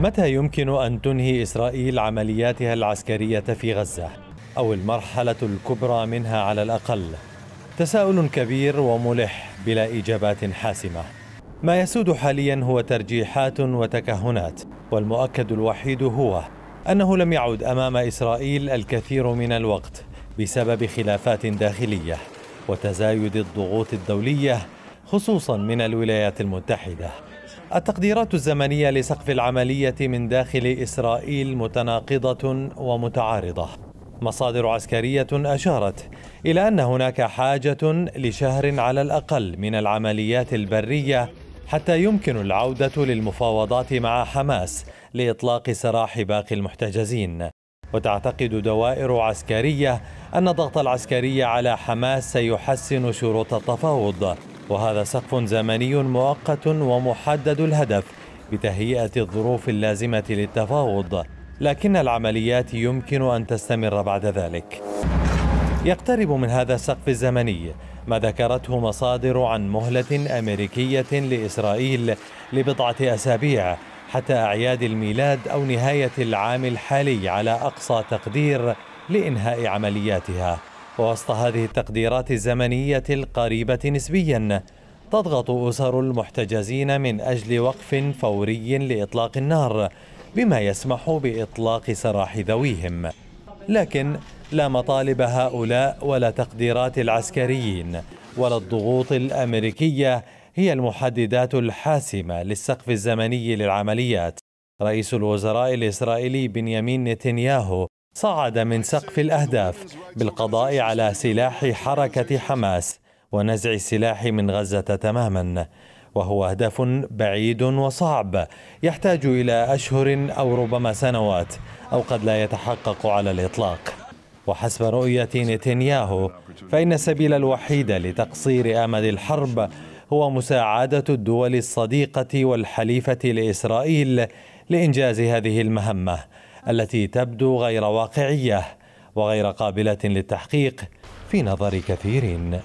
متى يمكن أن تنهي إسرائيل عملياتها العسكرية في غزة؟ أو المرحلة الكبرى منها على الأقل؟ تساؤل كبير وملح بلا إجابات حاسمة ما يسود حاليا هو ترجيحات وتكهنات والمؤكد الوحيد هو أنه لم يعد أمام إسرائيل الكثير من الوقت بسبب خلافات داخلية وتزايد الضغوط الدولية خصوصا من الولايات المتحدة التقديرات الزمنية لسقف العملية من داخل إسرائيل متناقضة ومتعارضة مصادر عسكرية أشارت إلى أن هناك حاجة لشهر على الأقل من العمليات البرية حتى يمكن العودة للمفاوضات مع حماس لإطلاق سراح باقي المحتجزين وتعتقد دوائر عسكرية أن الضغط العسكري على حماس سيحسن شروط التفاوض وهذا سقف زمني مؤقت ومحدد الهدف بتهيئة الظروف اللازمة للتفاوض لكن العمليات يمكن أن تستمر بعد ذلك يقترب من هذا السقف الزمني ما ذكرته مصادر عن مهلة أمريكية لإسرائيل لبضعة أسابيع حتى أعياد الميلاد أو نهاية العام الحالي على أقصى تقدير لإنهاء عملياتها ووسط هذه التقديرات الزمنية القريبة نسبيا تضغط أسر المحتجزين من أجل وقف فوري لإطلاق النار بما يسمح بإطلاق سراح ذويهم لكن لا مطالب هؤلاء ولا تقديرات العسكريين ولا الضغوط الأمريكية هي المحددات الحاسمة للسقف الزمني للعمليات رئيس الوزراء الإسرائيلي بنيامين نتنياهو صعد من سقف الأهداف بالقضاء على سلاح حركة حماس ونزع السلاح من غزة تماما وهو هدف بعيد وصعب يحتاج إلى أشهر أو ربما سنوات أو قد لا يتحقق على الإطلاق وحسب رؤية نتنياهو فإن السبيل الوحيد لتقصير آمد الحرب هو مساعدة الدول الصديقة والحليفة لإسرائيل لإنجاز هذه المهمة التي تبدو غير واقعيه وغير قابله للتحقيق في نظر كثيرين